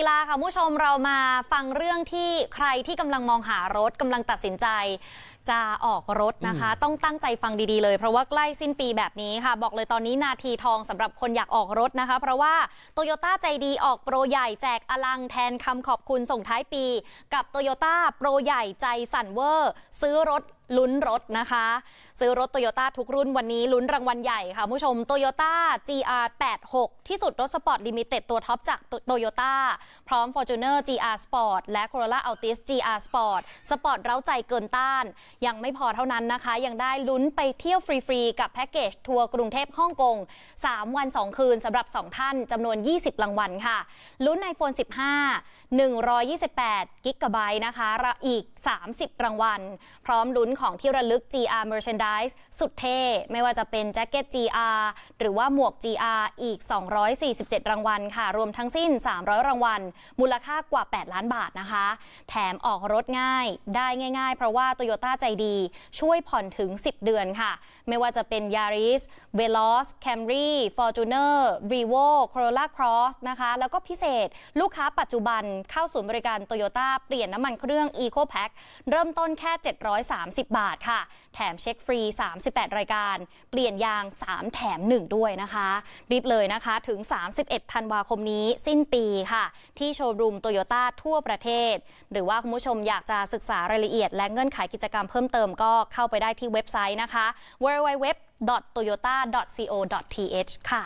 ีฬาค่ะผู้ชมเรามาฟังเรื่องที่ใครที่กำลังมองหารถกำลังตัดสินใจ จะออกรถนะคะต้องตั้งใจฟังดีๆเลย เพราะว่าใกล้สิ้นปีแบบนี้ค่ะ บอกเลยตอนนี้นาทีทองสำหรับคนอยากออกรถนะคะ เพราะว่าโตโยต้าใจดีออกโปรใหญ่แจกอลังแทนคำขอบคุณส่งท้ายปี กับโตโยต้าโปรใหญ่ใจสั่นเวอร์ซื้อรถลุ้นรถนะคะซื้อรถโตโยต้าทุกรุ่นวันนี้ลุ้นรางวัลใหญ่ค่ะผู้ชมโตโยต้า GR86 ที่สุดรถสปอร์ตลิมิเต็ดตัวท็อปจากโตโยต้าพร้อม Fortuner GR Sport และ Corolla Altis GR Sport สปอร์ตเร้าใจเกินต้าน ยังไม่พอเท่านั้นนะคะ ยังได้ลุ้นไปเที่ยวฟรีๆ กับแพ็กเกจทัวร์กรุงเทพฮ่องกง3 วัน 2 คืนสำหรับ 2 ท่านจำนวน 20 รางวัลค่ะลุ้น iPhone 15 128กิกะไบต์นะคะอีก30รางวัล พร้อมลุ้นของที่ระลึก GR Merchandise สุดเท่ ไม่ว่าจะเป็นแจ็คเก็ต GR หรือว่าหมวก GR อีก 247 รางวัล ค่ะ รวมทั้งสิ้น 300 รางวัล มูลค่ากว่า 8 ล้านบาทนะคะ แถมออกรถง่ายได้ง่ายๆ เพราะว่า t o y ยต้าใจดีช่วยผ่อนถึง 10 เดือนค่ะ ไม่ว่าจะเป็น Yaris Veloz Camry Fortuner Revo Corolla Cross นะคะแล้วก็พิเศษ ลูกค้าปัจจุบันเข้าศูนย์บริการ t o y ยต้าเปลี่ยนน้ำมันเครื่อง Eco Pack เริ่มต้นแค่ 730 บาทค่ะ แถมเช็คฟรี 38 รายการ เปลี่ยนยาง 3 แถม 1 ด้วยนะคะ รีบเลยนะคะ ถึง 31 ธันวาคมนี้ สิ้นปีค่ะ ที่โชว์รูมโตโยต้าทั่วประเทศ หรือว่าคุณผู้ชมอยากจะศึกษารายละเอียดและเงื่อนไขกิจกรรมเพิ่มเติมก็เข้าไปได้ที่เว็บไซต์นะคะ www.toyota.co.th ค่ะ